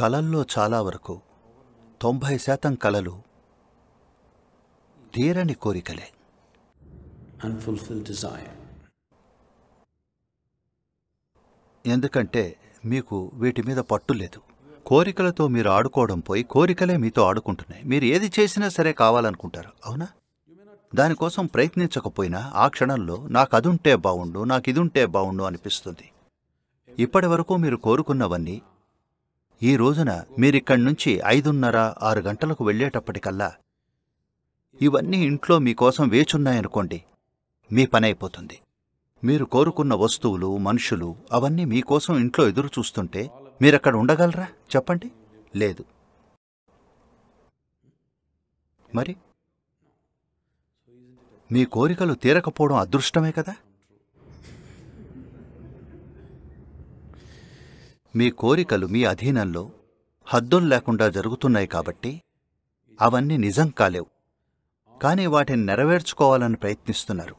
కళల్లో చాలా వరకు తొంభై శాతం కళలు తీరని కోరికలే ఎందుకంటే మీకు వీటి మీద పట్టు లేదు కోరికలతో మీరు ఆడుకోవడం పోయి కోరికలే మీతో ఆడుకుంటున్నాయి మీరు ఏది చేసినా సరే కావాలనుకుంటారు అవునా దానికోసం ప్రయత్నించకపోయినా ఆ క్షణంలో నాకు అదుంటే బావుండు నాకు ఇదుంటే బావుండు అనిపిస్తుంది ఇప్పటి వరకు మీరు కోరుకున్నవన్నీ ఈ రోజున మీరిక్కడి నుంచి ఐదున్నర ఆరు గంటలకు వెళ్ళేటప్పటికల్లా ఇవన్నీ ఇంట్లో మీకోసం వేచున్నాయనుకోండి మీ పనైపోతుంది మీరు కోరుకున్న వస్తువులు మనుషులు అవన్నీ మీకోసం ఇంట్లో ఎదురు చూస్తుంటే మీరక్కడ ఉండగలరా చెప్పండి లేదు మరి మీ కోరికలు తీరకపోవడం అదృష్టమే కదా మీ కోరికలు మీ అధీనంలో హద్దుం లేకుండా జరుగుతున్నాయి కాబట్టి అవన్నీ నిజం కాలేవు కానీ వాటిని నెరవేర్చుకోవాలని ప్రయత్నిస్తున్నారు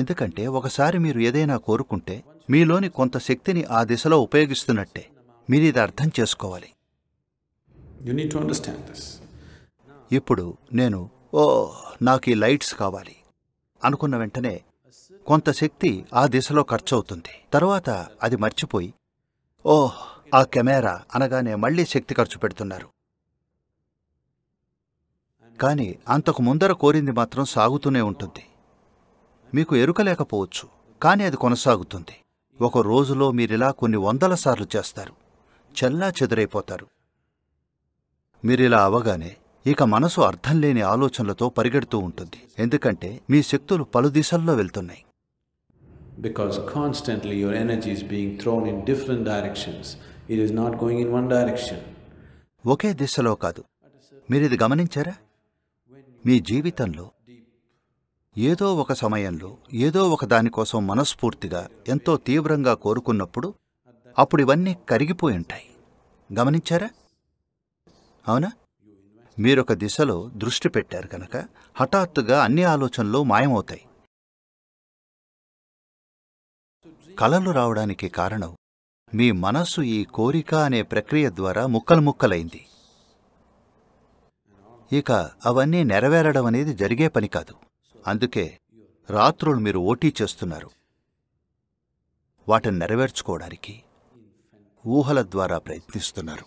ఎందుకంటే ఒకసారి మీరు ఏదైనా కోరుకుంటే మీలోని కొంత శక్తిని ఆ దిశలో ఉపయోగిస్తున్నట్టే మీరు ఇది అర్థం చేసుకోవాలి ఇప్పుడు నేను ఓ నాకు ఈ లైట్స్ కావాలి అనుకున్న వెంటనే కొంత శక్తి ఆ దిశలో ఖర్చవుతుంది తర్వాత అది మర్చిపోయి ఓహ్ ఆ కెమెరా అనగానే మళ్లీ శక్తి ఖర్చు పెడుతున్నారు కానీ అంతకు ముందర కోరింది మాత్రం సాగుతూనే ఉంటుంది మీకు ఎరుక లేకపోవచ్చు కానీ అది కొనసాగుతుంది ఒక రోజులో మీరిలా కొన్ని వందల సార్లు చేస్తారు చెల్లా చెదురైపోతారు మీరిలా అవగానే ఇక మనసు అర్థం లేని ఆలోచనలతో పరిగెడుతూ ఉంటుంది ఎందుకంటే మీ శక్తులు పలు దిశల్లో వెళ్తున్నాయి because constantly your energy is being thrown in different directions. It is not going in one direction. ఒకే దిశలో కాదు మీరు ఇది గమనించారా మీ జీవితంలో ఏదో ఒక సమయంలో ఏదో ఒక దానికోసం మనస్ఫూర్తిగా ఎంతో తీవ్రంగా కోరుకున్నప్పుడు అప్పుడు ఇవన్నీ కరిగిపోయి ఉంటాయి గమనించారా అవునా మీరొక దిశలో దృష్టి పెట్టారు కనుక హఠాత్తుగా అన్ని ఆలోచనలు మాయమవుతాయి కలలు రావడానికి కారణం మీ మనస్సు ఈ కోరిక అనే ప్రక్రియ ద్వారా ముక్కలు ముక్కలైంది ఇక అవన్నీ నెరవేరడం అనేది జరిగే పని కాదు అందుకే రాత్రులు మీరు ఓటీ చేస్తున్నారు వాటిని నెరవేర్చుకోవడానికి ఊహల ద్వారా ప్రయత్నిస్తున్నారు